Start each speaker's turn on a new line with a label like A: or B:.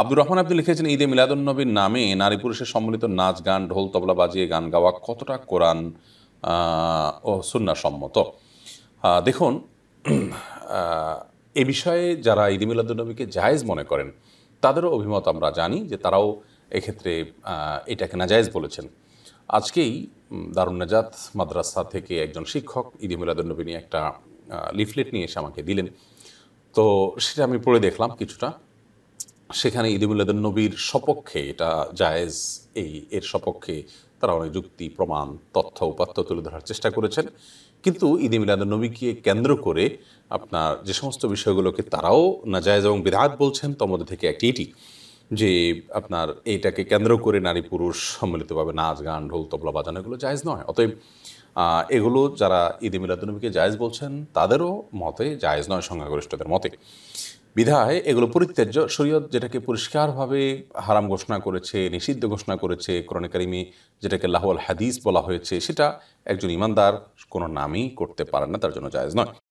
A: আব্দুর রহমান আব্দুল লিখেছেন ঈদে মিলাদুলনবীর নামে নারী পুরুষের সম্মিলিত নাচ গান ঢোল তবলা বাজিয়ে গান গাওয়া কতটা কোরআন ও সুন্নাসম্মত দেখুন এ বিষয়ে যারা ঈদে মিলাদুলনবীকে জায়েজ মনে করেন তাদেরও অভিমত আমরা জানি যে তারাও এক্ষেত্রে এটাকে জায়েজ বলেছেন আজকেই দারুন নাজাত মাদ্রাসা থেকে একজন শিক্ষক ঈদে মিলাদুলনবী নিয়ে একটা লিফলেট নিয়ে এসে আমাকে দিলেন তো সেটা আমি পড়ে দেখলাম কিছুটা সেখানে ইদিমুল্লাদ নবীর সপক্ষে এটা জায়েজ এই এর সপক্ষে তারা অনেক যুক্তি প্রমাণ তথ্য উপাত্ত তুলে ধরার চেষ্টা করেছেন কিন্তু ঈদে মিলাদ নবীকে কেন্দ্র করে আপনার যে সমস্ত বিষয়গুলোকে তারাও নাজায়জ এবং বিরাট বলছেন তোর মধ্যে থেকে একটি এটি যে আপনার এইটাকে কেন্দ্র করে নারী পুরুষ সম্মিলিতভাবে নাচ গান ঢোল তবলা বাজানো এগুলো জায়েজ নয় অতএব এগুলো যারা ঈদে নবীকে জায়েজ বলছেন তাদেরও মতে জায়েজ নয় সংখ্যাগরিষ্ঠদের মতে বিধায় এগুলো পরিত্যাজ্য শরীয়ত যেটাকে পরিষ্কারভাবে হারাম ঘোষণা করেছে নিষিদ্ধ ঘোষণা করেছে কোরআন কারিমি যেটাকে লাহোল হাদিস বলা হয়েছে সেটা একজন ইমানদার কোনো নামই করতে পারেন না তার জন্য জায়জ নয়